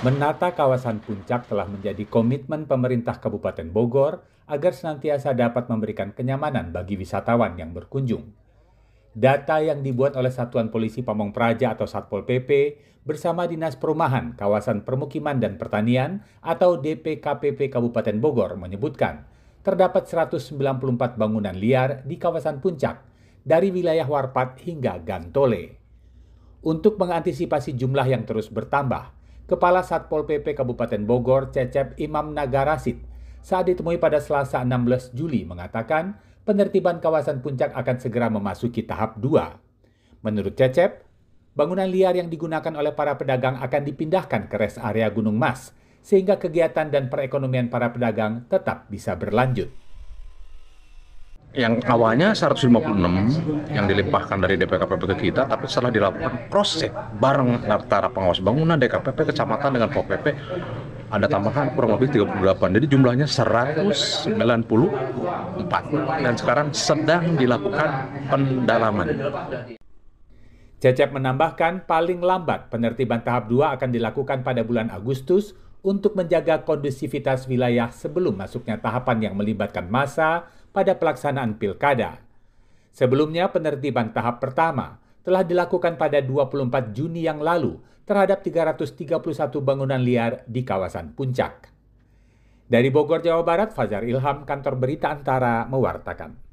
Menata kawasan puncak telah menjadi komitmen pemerintah Kabupaten Bogor agar senantiasa dapat memberikan kenyamanan bagi wisatawan yang berkunjung. Data yang dibuat oleh Satuan Polisi Pamong Praja atau Satpol PP bersama Dinas Perumahan, Kawasan Permukiman dan Pertanian atau DPKPP Kabupaten Bogor menyebutkan terdapat 194 bangunan liar di kawasan puncak dari wilayah Warpat hingga Gantole. Untuk mengantisipasi jumlah yang terus bertambah, Kepala Satpol PP Kabupaten Bogor, Cecep Imam Nagarasid, saat ditemui pada Selasa 16 Juli mengatakan penertiban kawasan puncak akan segera memasuki tahap 2. Menurut Cecep, bangunan liar yang digunakan oleh para pedagang akan dipindahkan ke res area Gunung Mas, sehingga kegiatan dan perekonomian para pedagang tetap bisa berlanjut yang awalnya 156 yang dilimpahkan dari DPKPP ke kita, tapi setelah dilakukan cross check bareng antara pengawas bangunan DKPP kecamatan dengan Pol PP ada tambahan kurang lebih 38. Jadi jumlahnya 194 dan sekarang sedang dilakukan pendalaman. Cecep menambahkan paling lambat penertiban tahap 2 akan dilakukan pada bulan Agustus untuk menjaga kondusivitas wilayah sebelum masuknya tahapan yang melibatkan massa, pada pelaksanaan pilkada. Sebelumnya, penertiban tahap pertama telah dilakukan pada 24 Juni yang lalu terhadap 331 bangunan liar di kawasan Puncak. Dari Bogor, Jawa Barat, Fajar Ilham, Kantor Berita Antara, mewartakan.